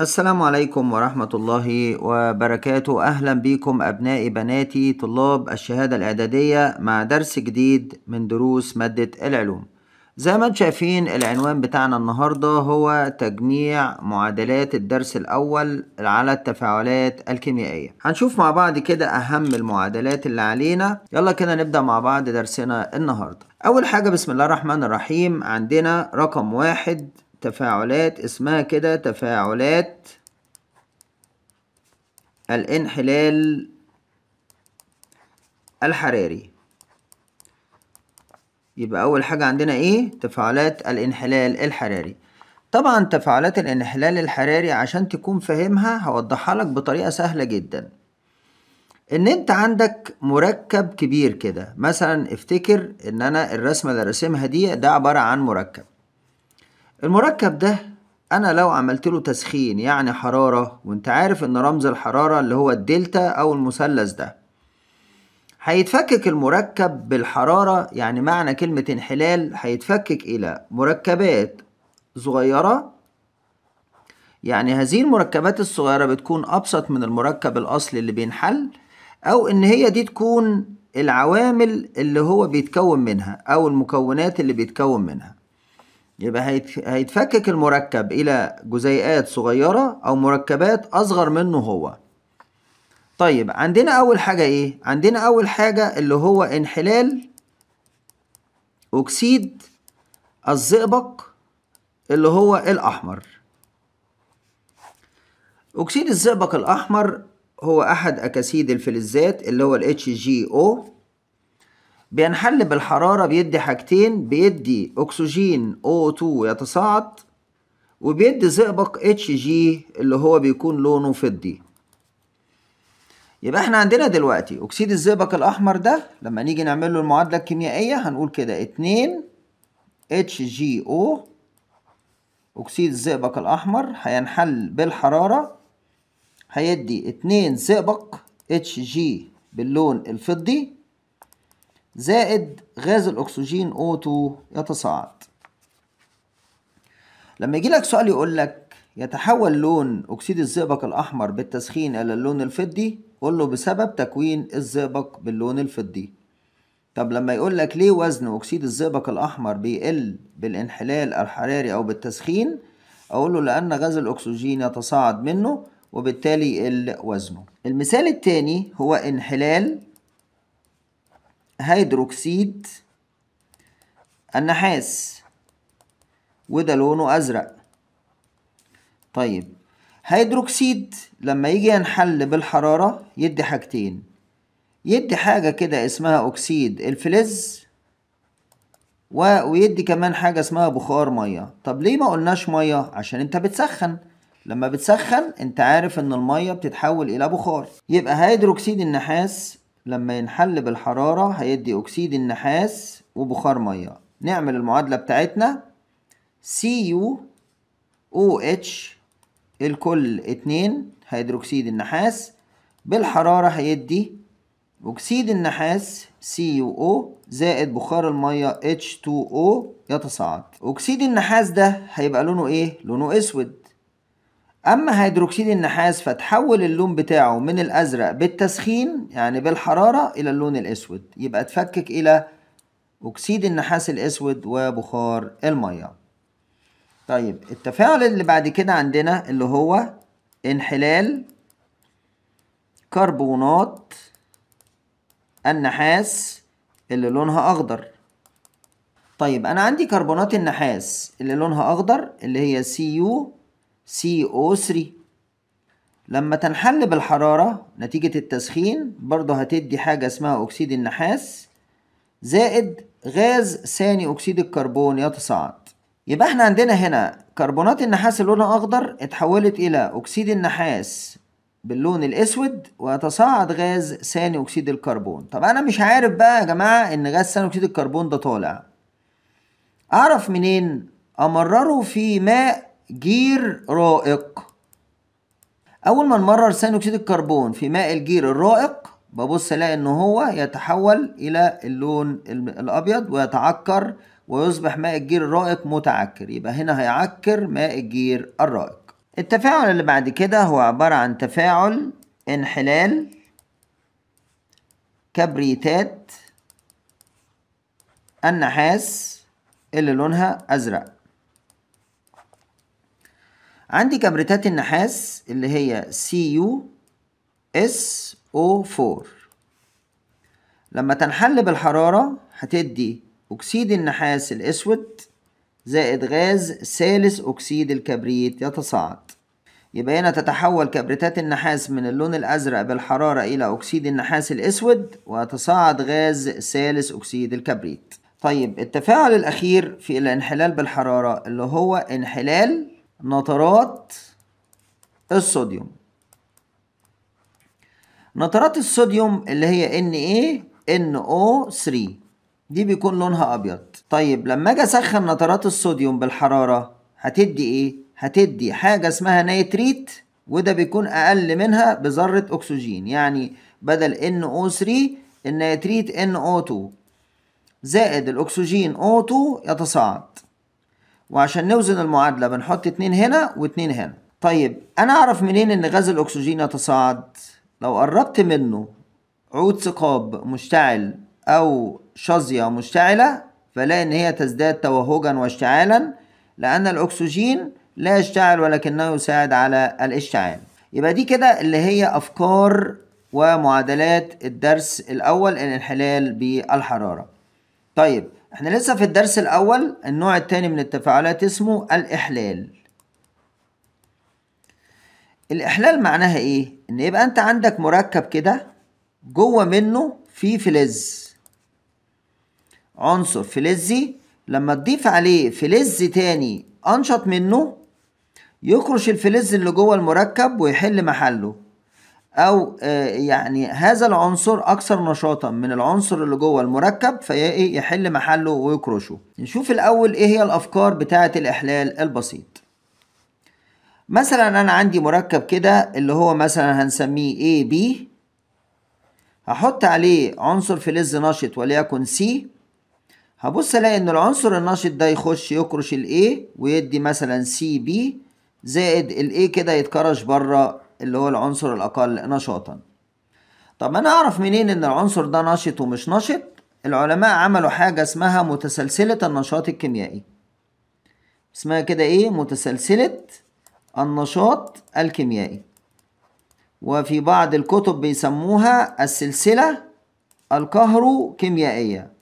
السلام عليكم ورحمة الله وبركاته أهلا بكم أبنائي بناتي طلاب الشهادة الإعدادية مع درس جديد من دروس مادة العلوم زي ما انتم شايفين العنوان بتاعنا النهاردة هو تجميع معادلات الدرس الأول على التفاعلات الكيميائية هنشوف مع بعض كده أهم المعادلات اللي علينا يلا كده نبدأ مع بعض درسنا النهاردة أول حاجة بسم الله الرحمن الرحيم عندنا رقم واحد تفاعلات اسمها كده تفاعلات الانحلال الحراري يبقى أول حاجة عندنا إيه؟ تفاعلات الانحلال الحراري طبعا تفاعلات الانحلال الحراري عشان تكون فاهمها هوضحها لك بطريقة سهلة جدا ان انت عندك مركب كبير كده مثلا افتكر ان انا الرسمة اللي راسمها دي ده عبارة عن مركب المركب ده انا لو عملت له تسخين يعني حرارة وانت عارف ان رمز الحرارة اللي هو الدلتا او المثلث ده هيتفكك المركب بالحرارة يعني معنى كلمة انحلال هيتفكك الى مركبات صغيرة يعني هذه المركبات الصغيرة بتكون ابسط من المركب الاصلي اللي بينحل او ان هي دي تكون العوامل اللي هو بيتكون منها او المكونات اللي بيتكون منها يبقى هيتفكك المركب إلى جزيئات صغيرة أو مركبات أصغر منه هو طيب عندنا أول حاجة إيه؟ عندنا أول حاجة اللي هو انحلال أكسيد الزئبق اللي هو الأحمر أكسيد الزئبق الأحمر هو أحد أكاسيد الفلزات اللي هو ال HGO بينحل بالحرارة بيدي حاجتين بيدي أكسجين O2 يتصاعد وبيدي زئبق HG اللي هو بيكون لونه فضي يبقى احنا عندنا دلوقتي أكسيد الزئبق الأحمر ده لما نيجي نعمل له المعادلة الكيميائية هنقول كده 2 HGO أكسيد الزئبق الأحمر هينحل بالحرارة هيدي 2 زئبق HG باللون الفضي زائد غاز الأكسجين O2 يتصاعد لما يجي لك سؤال يقول لك يتحول لون أكسيد الزئبق الأحمر بالتسخين إلى اللون الفضي قول له بسبب تكوين الزئبق باللون الفضي طب لما يقول لك ليه وزن أكسيد الزئبق الأحمر بيقل بالانحلال الحراري أو بالتسخين أقول له لأن غاز الأكسجين يتصاعد منه وبالتالي يقل وزنه المثال الثاني هو انحلال هيدروكسيد النحاس وده لونه أزرق طيب هيدروكسيد لما يجي ينحل بالحرارة يدي حاجتين يدي حاجة كده اسمها أكسيد الفلز و... ويدي كمان حاجة اسمها بخار مية طب ليه ما قلناش مية عشان انت بتسخن لما بتسخن انت عارف ان المية بتتحول الى بخار يبقى هيدروكسيد النحاس لما ينحل بالحرارة هيدي أكسيد النحاس وبخار مية نعمل المعادلة بتاعتنا CU OH الكل اتنين هيدروكسيد النحاس بالحرارة هيدي أكسيد النحاس CuO زائد بخار المية H2O يتصاعد أكسيد النحاس ده هيبقى لونه إيه؟ لونه أسود أما هيدروكسيد النحاس فتحول اللون بتاعه من الأزرق بالتسخين يعني بالحرارة إلى اللون الأسود يبقى اتفكك إلى أكسيد النحاس الأسود وبخار المية طيب التفاعل اللي بعد كده عندنا اللي هو انحلال كربونات النحاس اللي لونها أخضر طيب أنا عندي كربونات النحاس اللي لونها أخضر اللي هي يو CO3 لما تنحل بالحرارة نتيجة التسخين برضه هتدي حاجة اسمها أكسيد النحاس زائد غاز ثاني أكسيد الكربون يتصاعد يبقى احنا عندنا هنا كربونات النحاس اللون أخضر اتحولت إلى أكسيد النحاس باللون الأسود ويتصاعد غاز ثاني أكسيد الكربون طب أنا مش عارف بقى يا جماعة إن غاز ثاني أكسيد الكربون ده طالع أعرف منين؟ أمرره في ماء جير رائق أول ما نمرر ثاني أكسيد الكربون في ماء الجير الرائق ببص ألاقي إن هو يتحول إلى اللون الأبيض ويتعكر ويصبح ماء الجير الرائق متعكر يبقى هنا هيعكر ماء الجير الرائق التفاعل اللي بعد كده هو عبارة عن تفاعل انحلال كبريتات النحاس اللي لونها أزرق عندي كبريتات النحاس اللي هي Cu SO4 لما تنحل بالحرارة هتدي أكسيد النحاس الأسود زائد غاز ثالث أكسيد الكبريت يتصاعد يبقى هنا تتحول كبريتات النحاس من اللون الأزرق بالحرارة إلى أكسيد النحاس الأسود ويتصاعد غاز ثالث أكسيد الكبريت طيب التفاعل الأخير في الانحلال بالحرارة اللي هو انحلال نترات الصوديوم نترات الصوديوم اللي هي NaNO3 دي بيكون لونها ابيض طيب لما اجي اسخن نترات الصوديوم بالحراره هتدي ايه هتدي حاجه اسمها نيتريت وده بيكون اقل منها بذره اكسجين يعني بدل NO3 النيتريت NO2 زائد الاكسجين O2 يتصاعد وعشان نوزن المعادلة بنحط اتنين هنا واتنين هنا طيب أنا أعرف منين إن غاز الأكسجين يتصاعد لو قربت منه عود ثقاب مشتعل أو شظية مشتعلة فلا إن هي تزداد توهجا واشتعالا لأن الأكسجين لا يشتعل ولكنه يساعد على الاشتعال يبقى دي كده اللي هي أفكار ومعادلات الدرس الأول الانحلال بالحرارة طيب احنا لسه في الدرس الاول النوع الثاني من التفاعلات اسمه الاحلال الاحلال معناها ايه ان يبقى انت عندك مركب كده جوه منه في فلز عنصر فلزي لما تضيف عليه فلز تاني انشط منه يخرج الفلز اللي جوه المركب ويحل محله او آه، يعني هذا العنصر اكثر نشاطا من العنصر اللي جوه المركب فايه يحل محله ويكرشه نشوف الاول ايه هي الافكار بتاعه الاحلال البسيط مثلا انا عندي مركب كده اللي هو مثلا هنسميه اي بي هحط عليه عنصر فلز نشط وليكن C هبص الاقي ان العنصر النشط ده يخش يكرش ال A ويدي مثلا CB زائد ال A كده يتكرش بره اللي هو العنصر الأقل نشاطا طب أنا أعرف منين إن العنصر ده نشط ومش نشط العلماء عملوا حاجة اسمها متسلسلة النشاط الكيميائي اسمها كده إيه متسلسلة النشاط الكيميائي وفي بعض الكتب بيسموها السلسلة الكهروكيميائية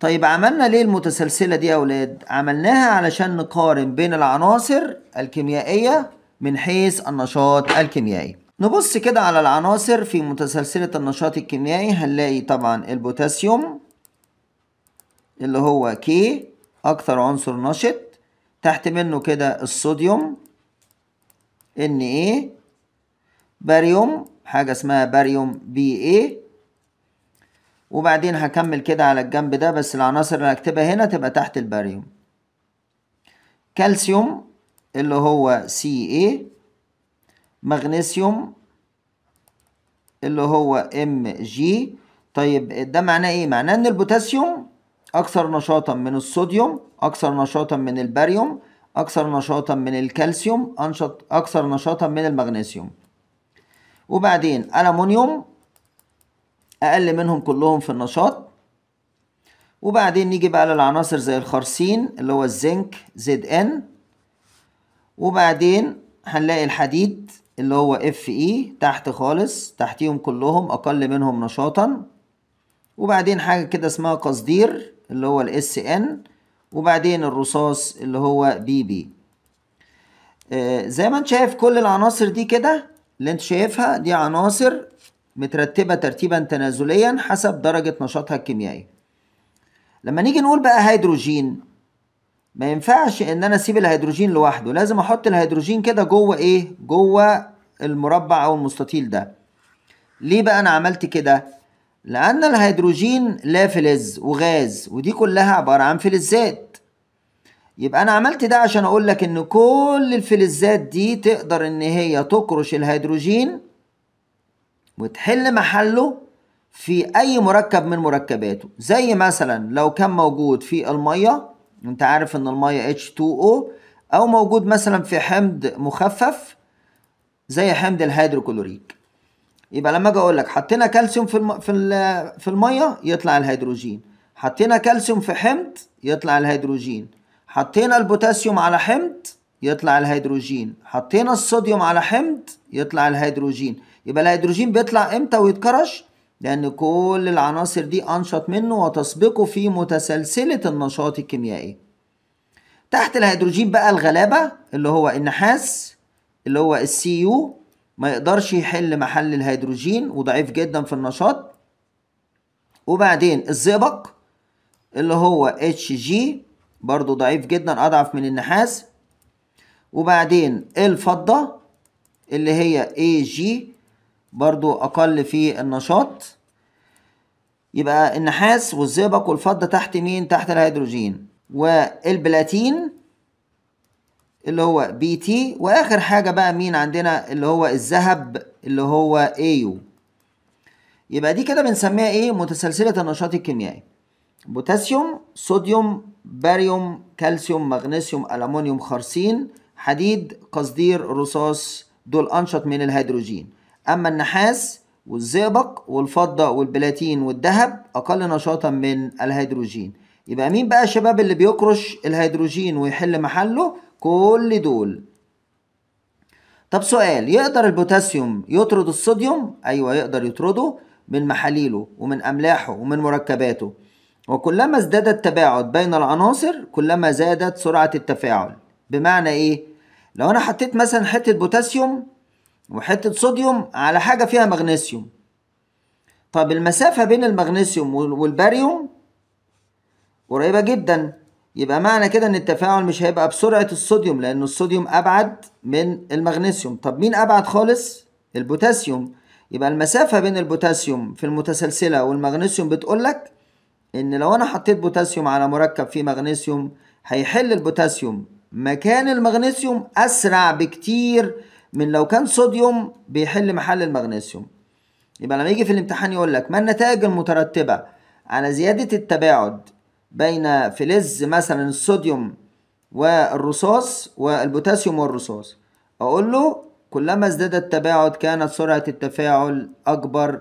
طيب عملنا ليه المتسلسلة دي يا أولاد؟ عملناها علشان نقارن بين العناصر الكيميائية من حيث النشاط الكيميائي نبص كده على العناصر في متسلسلة النشاط الكيميائي هنلاقي طبعا البوتاسيوم اللي هو كي أكثر عنصر نشط تحت منه كده الصوديوم ان ايه باريوم حاجة اسمها باريوم بي ايه وبعدين هكمل كده على الجنب ده بس العناصر اللي هكتبها هنا تبقى تحت الباريوم كالسيوم اللي هو CA مغنيسيوم اللي هو MG طيب ده معناه ايه؟ معناه ان البوتاسيوم اكثر نشاطا من الصوديوم اكثر نشاطا من الباريوم اكثر نشاطا من الكالسيوم انشط اكثر نشاطا من المغنيسيوم وبعدين الومنيوم أقل منهم كلهم في النشاط وبعدين نيجي بقى للعناصر زي الخرسين اللي هو الزنك زد ان وبعدين هنلاقي الحديد اللي هو اف اي تحت خالص تحتيهم كلهم اقل منهم نشاطا وبعدين حاجه كده اسمها قصدير اللي هو الاس ان وبعدين الرصاص اللي هو بي بي آه، زي ما انت شايف كل العناصر دي كده اللي انت شايفها دي عناصر مترتبة ترتيبا تنازليا حسب درجة نشاطها الكيميائي لما نيجي نقول بقى هيدروجين ما ينفعش ان انا اسيب الهيدروجين لوحده لازم احط الهيدروجين كده جوه ايه جوه المربع او المستطيل ده ليه بقى انا عملت كده لان الهيدروجين لا فلز وغاز ودي كلها عبارة عن فلزات يبقى انا عملت ده عشان اقول لك ان كل الفلزات دي تقدر ان هي تكرش الهيدروجين وتحل محله في اي مركب من مركباته زي مثلا لو كان موجود في الميه انت عارف ان الميه H2O او موجود مثلا في حمض مخفف زي حمض الهيدروكلوريك يبقى لما اجي اقول لك حطينا كالسيوم في الم... في ال... في الميه يطلع الهيدروجين حطينا كالسيوم في حمض يطلع الهيدروجين حطينا البوتاسيوم على حمض يطلع الهيدروجين حطينا الصوديوم على حمض يطلع الهيدروجين يبقى الهيدروجين بيطلع امتى ويتكرش لأن كل العناصر دي أنشط منه وتسبقه في متسلسلة النشاط الكيميائي تحت الهيدروجين بقى الغلابة اللي هو النحاس اللي هو السي يو ما يقدرش يحل محل الهيدروجين وضعيف جدا في النشاط وبعدين الزئبق اللي هو اتش جي برضو ضعيف جدا أضعف من النحاس وبعدين الفضة اللي هي اي جي برضو أقل في النشاط يبقى النحاس والزئبق والفضة تحت مين؟ تحت الهيدروجين والبلاتين اللي هو بي تي وآخر حاجة بقى مين عندنا اللي هو الذهب اللي هو ايو يبقى دي كده بنسميها إيه؟ متسلسلة النشاط الكيميائي بوتاسيوم صوديوم باريوم كالسيوم مغنيسيوم ألمونيوم خرسين حديد قصدير رصاص دول أنشط من الهيدروجين أما النحاس والزئبق والفضة والبلاتين والذهب أقل نشاطا من الهيدروجين يبقى مين بقى الشباب اللي بيكرش الهيدروجين ويحل محله كل دول طب سؤال يقدر البوتاسيوم يطرد الصوديوم أيوة يقدر يطرده من محاليله ومن أملاحه ومن مركباته وكلما ازداد التباعد بين العناصر كلما زادت سرعة التفاعل بمعنى إيه؟ لو أنا حطيت مثلا حتة بوتاسيوم وحتة صوديوم على حاجة فيها مغنيسيوم طب المسافة بين المغنيسيوم والباريوم قريبة جدا يبقى معنى كده ان التفاعل مش هيبقى بسرعة الصوديوم لان الصوديوم ابعد من المغنيسيوم طب مين ابعد خالص البوتاسيوم يبقى المسافة بين البوتاسيوم في المتسلسلة والمغنيسيوم بتقولك ان لو انا حطيت بوتاسيوم على مركب فيه مغنيسيوم هيحل البوتاسيوم مكان المغنيسيوم اسرع بكتير من لو كان صوديوم بيحل محل المغنيسيوم يبقى لما يجي في الامتحان يقول لك ما النتائج المترتبة على زيادة التباعد بين فلز مثلا الصوديوم والرصاص والبوتاسيوم والرصاص أقول له كلما ازداد التباعد كانت سرعة التفاعل أكبر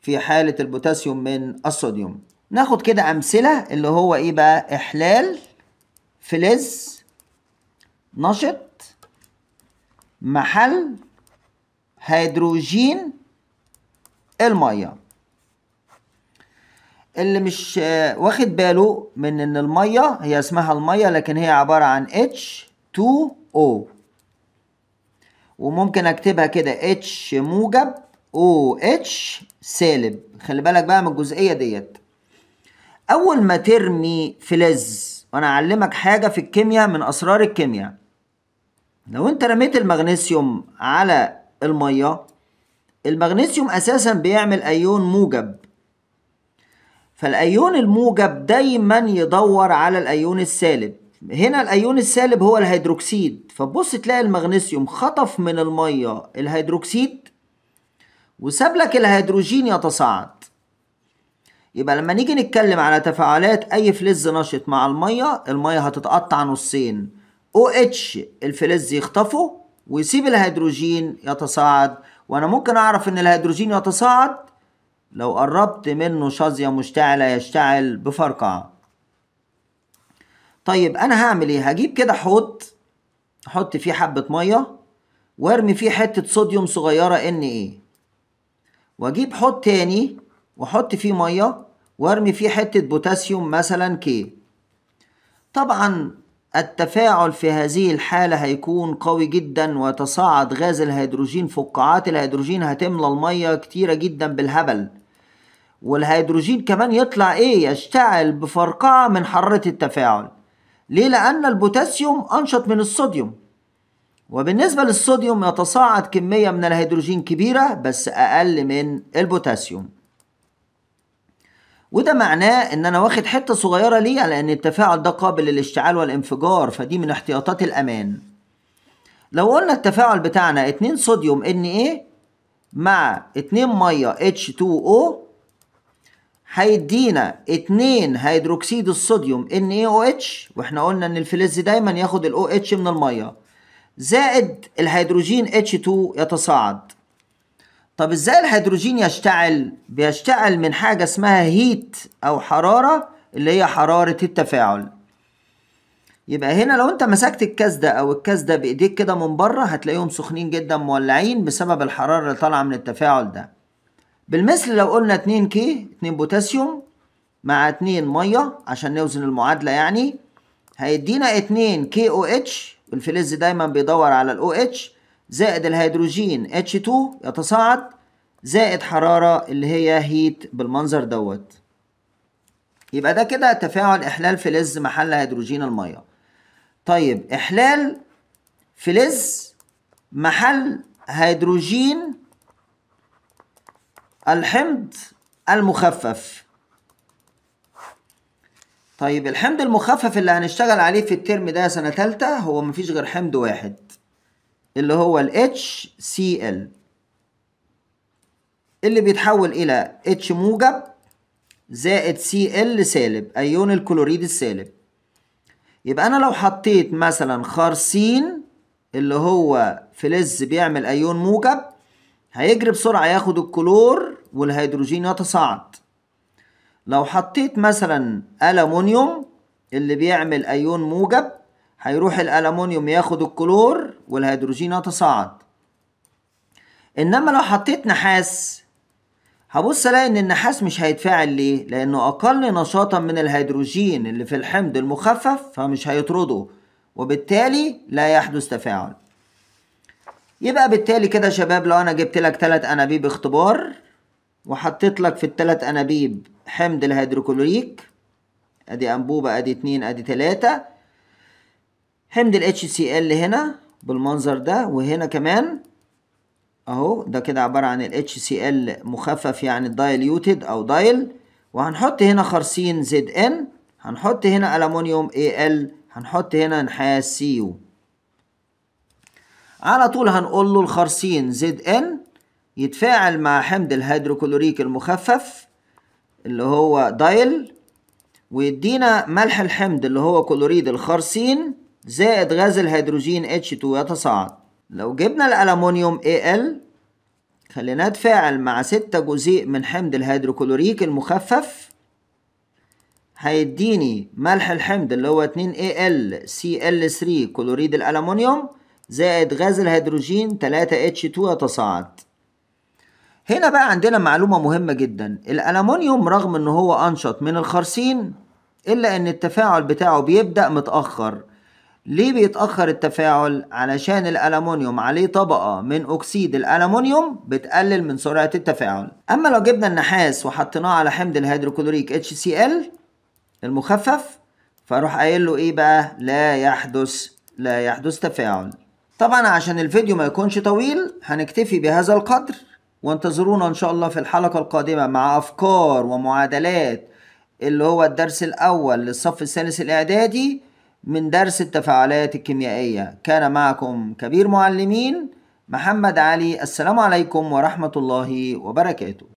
في حالة البوتاسيوم من الصوديوم ناخد كده أمثلة اللي هو إيه بقى إحلال فلز نشط محل هيدروجين المية اللي مش آه، واخد باله من ان المية هي اسمها المية لكن هي عبارة عن H2O وممكن اكتبها كده H موجب OH سالب خلي بالك بقى من الجزئية ديت اول ما ترمي فلز وانا اعلمك حاجة في الكيمياء من اسرار الكيمياء لو انت رميت المغنيسيوم على المية المغنيسيوم اساسا بيعمل ايون موجب فالايون الموجب دايما يدور على الايون السالب هنا الايون السالب هو الهيدروكسيد فبص تلاقي المغنيسيوم خطف من الميه الهيدروكسيد وساب لك الهيدروجين يتصاعد يبقى لما نيجي نتكلم على تفاعلات اي فلز نشط مع الميه الميه هتتقطع نصين او اتش الفلز يخطفه ويسيب الهيدروجين يتصاعد وانا ممكن اعرف ان الهيدروجين يتصاعد لو قربت منه شظية مشتعلة يشتعل بفرقعة طيب انا هعمل ايه هجيب كده حوض احط فيه حبة مية وارمي فيه حتة صوديوم صغيرة ان ايه واجيب حوض تاني واحط فيه مية وارمي فيه حتة بوتاسيوم مثلا كي طبعا التفاعل في هذه الحالة هيكون قوي جدا ويتصاعد غاز الهيدروجين فقاعات الهيدروجين هتملى المية كتيرة جدا بالهبل والهيدروجين كمان يطلع ايه يشتعل بفرقعة من حرارة التفاعل ليه لأن البوتاسيوم أنشط من الصوديوم وبالنسبة للصوديوم يتصاعد كمية من الهيدروجين كبيرة بس أقل من البوتاسيوم وده معناه ان انا واخد حته صغيره ليه لان التفاعل ده قابل للاشتعال والانفجار فدي من احتياطات الامان لو قلنا التفاعل بتاعنا 2 صوديوم ان ايه مع 2 ميه H2O هيدينا 2 هيدروكسيد الصوديوم NaOH إيه واحنا قلنا ان الفلز دايما ياخد الاو OH من الميه زائد الهيدروجين H2 يتصاعد طب ازاي الهيدروجين يشتعل بيشتعل من حاجة اسمها هيت او حرارة اللي هي حرارة التفاعل يبقى هنا لو انت مسكت الكاس ده او الكاس ده بايديك كده من بره هتلاقيهم سخنين جدا مولعين بسبب الحرارة اللي طالعة من التفاعل ده بالمثل لو قلنا 2 كي 2 بوتاسيوم مع 2 مية عشان نوزن المعادلة يعني هيدينا 2 كي او اتش والفلز دايما بيدور على الاو اتش زائد الهيدروجين H2 يتصاعد زائد حرارة اللي هي هيت بالمنظر دوت يبقى ده كده تفاعل إحلال فلز محل هيدروجين المية طيب إحلال فلز محل هيدروجين الحمض المخفف طيب الحمض المخفف اللي هنشتغل عليه في الترم ده سنة تالتة هو مفيش غير حمض واحد اللي هو ال HCl اللي بيتحول إلى H موجب زائد Cl سالب أيون الكلوريد السالب يبقى أنا لو حطيت مثلا خارسين اللي هو فلز بيعمل أيون موجب هيجري بسرعة ياخد الكلور والهيدروجين يتصاعد لو حطيت مثلا ألمونيوم اللي بيعمل أيون موجب هيروح الألمونيوم ياخد الكلور والهيدروجين يتصاعد إنما لو حطيت نحاس هبص الاقي ان النحاس مش هيتفاعل ليه لانه اقل نشاطا من الهيدروجين اللي في الحمض المخفف فمش هيطرده وبالتالي لا يحدث تفاعل يبقى بالتالي كده شباب لو انا جبت لك تلات انابيب اختبار وحطيت لك في التلات انابيب حمض الهيدروكلوريك ادي انبوبه ادي اتنين ادي تلاته حمض ال HCl هنا بالمنظر ده وهنا كمان اهو ده كده عبارة عن ال HCl مخفف يعني دايليوتد او دايل وهنحط هنا خرسين ZN هنحط هنا ألمونيوم AL هنحط هنا نحاس يو على طول هنقول له الخرسين ZN يتفاعل مع حمض الهيدروكلوريك المخفف اللي هو دايل ويدينا ملح الحمض اللي هو كلوريد الخرسين زائد غاز الهيدروجين H2 يتصاعد لو جبنا الألمنيوم Al خليناه يتفاعل مع ستة جزيء من حمض الهيدروكلوريك المخفف هيديني ملح الحمض اللي هو 2 cl 3 كلوريد الألمنيوم زائد غاز الهيدروجين 3 H2 يتصاعد هنا بقى عندنا معلومة مهمة جدا الألمنيوم رغم ان هو أنشط من الخرسين إلا ان التفاعل بتاعه بيبدأ متأخر ليه بيتأخر التفاعل؟ علشان الألمونيوم عليه طبقة من أكسيد الألمونيوم بتقلل من سرعة التفاعل أما لو جبنا النحاس وحطيناه على حمض الهيدروكلوريك HCl المخفف فأروح قايل له إيه بقى؟ لا يحدث لا يحدث تفاعل طبعا عشان الفيديو ما يكونش طويل هنكتفي بهذا القدر وانتظرونا إن شاء الله في الحلقة القادمة مع أفكار ومعادلات اللي هو الدرس الأول للصف الثالث الإعدادي من درس التفاعلات الكيميائية كان معكم كبير معلمين محمد علي السلام عليكم ورحمة الله وبركاته